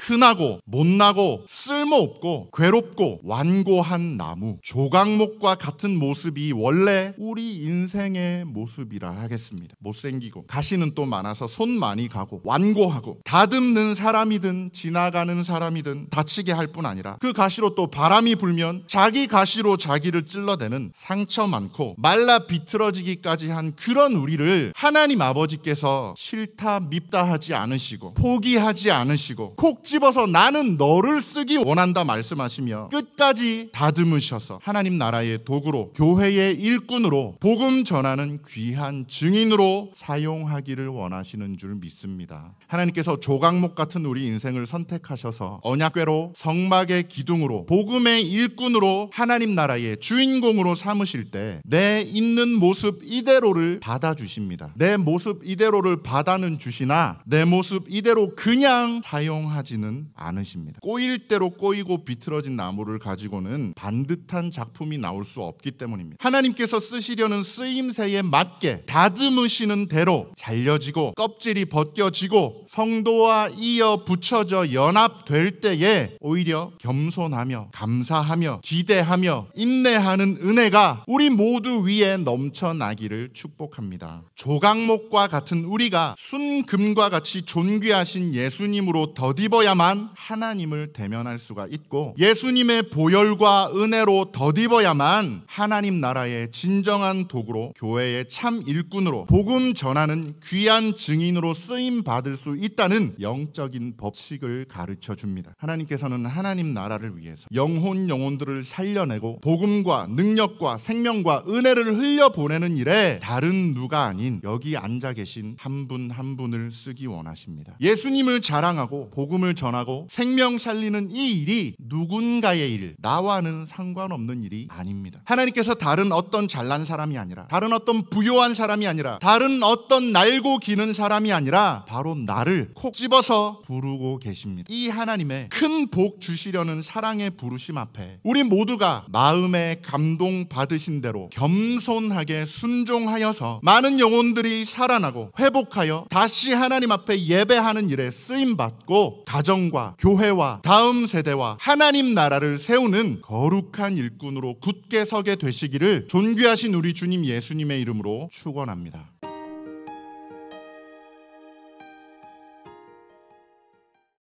흔하고 못나고 쓸모없고 괴롭고 완고한 나무 조각목과 같은 모습이 원래 우리 인생의 모습이라 하겠습니다. 못생기고 가시는 또 많아서 손 많이 가고 완고하고 다듬는 사람이든 지나가는 사람이든 다치게 할 뿐 아니라 그 가시로 또 바람이 불면 자기 가시로 자기를 찔러대는 상처 많고 말라 비틀어지기까지 한 그런 우리를 하나님 아버지께서 싫다 밉다 하지 않으시고 포기하지 않으시고 콕 집어서 나는 너를 쓰기 원한다 말씀하시며 끝까지 다듬으셔서 하나님 나라의 도구로 교회의 일꾼으로 복음 전하는 귀한 증인으로 사용하기를 원하시는 줄 믿습니다. 하나님께서 조각목 같은 우리 인생을 선택하셔서 언약궤로 성막의 기둥으로 복음의 일꾼으로 하나님 나라의 주인공으로 삼으실 때 내 있는 모습 이대로를 받아 주십니다. 내 모습 이대로를 받아는 주시나 내 모습 이대로 그냥 사용하지 보이지는 않으십니다. 꼬일 대로 꼬이고 비틀어진 나무를 가지고는 반듯한 작품이 나올 수 없기 때문입니다. 하나님께서 쓰시려는 쓰임새에 맞게 다듬으시는 대로 잘려지고 껍질이 벗겨지고 성도와 이어 붙여져 연합될 때에 오히려 겸손하며 감사하며 기대하며 인내하는 은혜가 우리 모두 위에 넘쳐나기를 축복합니다. 조각목과 같은 우리가 순금과 같이 존귀하신 예수님으로 더디어야 있어야만 하나님을 대면할 수가 있고 예수님의 보혈과 은혜로 덧입어야만 하나님 나라의 진정한 도구로 교회의 참 일꾼으로 복음 전하는 귀한 증인으로 쓰임 받을 수 있다는 영적인 법칙을 가르쳐 줍니다. 하나님께서는 하나님 나라를 위해서 영혼 영혼들을 살려내고 복음과 능력과 생명과 은혜를 흘려 보내는 일에 다른 누가 아닌 여기 앉아 계신 한 분한 한 분을 쓰기 원하십니다. 예수님을 자랑하고 복음을 전하고 생명 살리는 이 일이 누군가의 일, 나와는 상관없는 일이 아닙니다. 하나님께서 다른 어떤 잘난 사람이 아니라 다른 어떤 부요한 사람이 아니라 다른 어떤 날고 기는 사람이 아니라 바로 나를 콕 집어서 부르고 계십니다. 이 하나님의 큰 복 주시려는 사랑의 부르심 앞에 우리 모두가 마음에 감동 받으신 대로 겸손하게 순종하여서 많은 영혼들이 살아나고 회복하여 다시 하나님 앞에 예배하는 일에 쓰임 받고 가정 가정과 교회와 다음 세대와 하나님 나라를 세우는 거룩한 일꾼으로 굳게 서게 되시기를 존귀하신 우리 주님 예수님의 이름으로 축원합니다.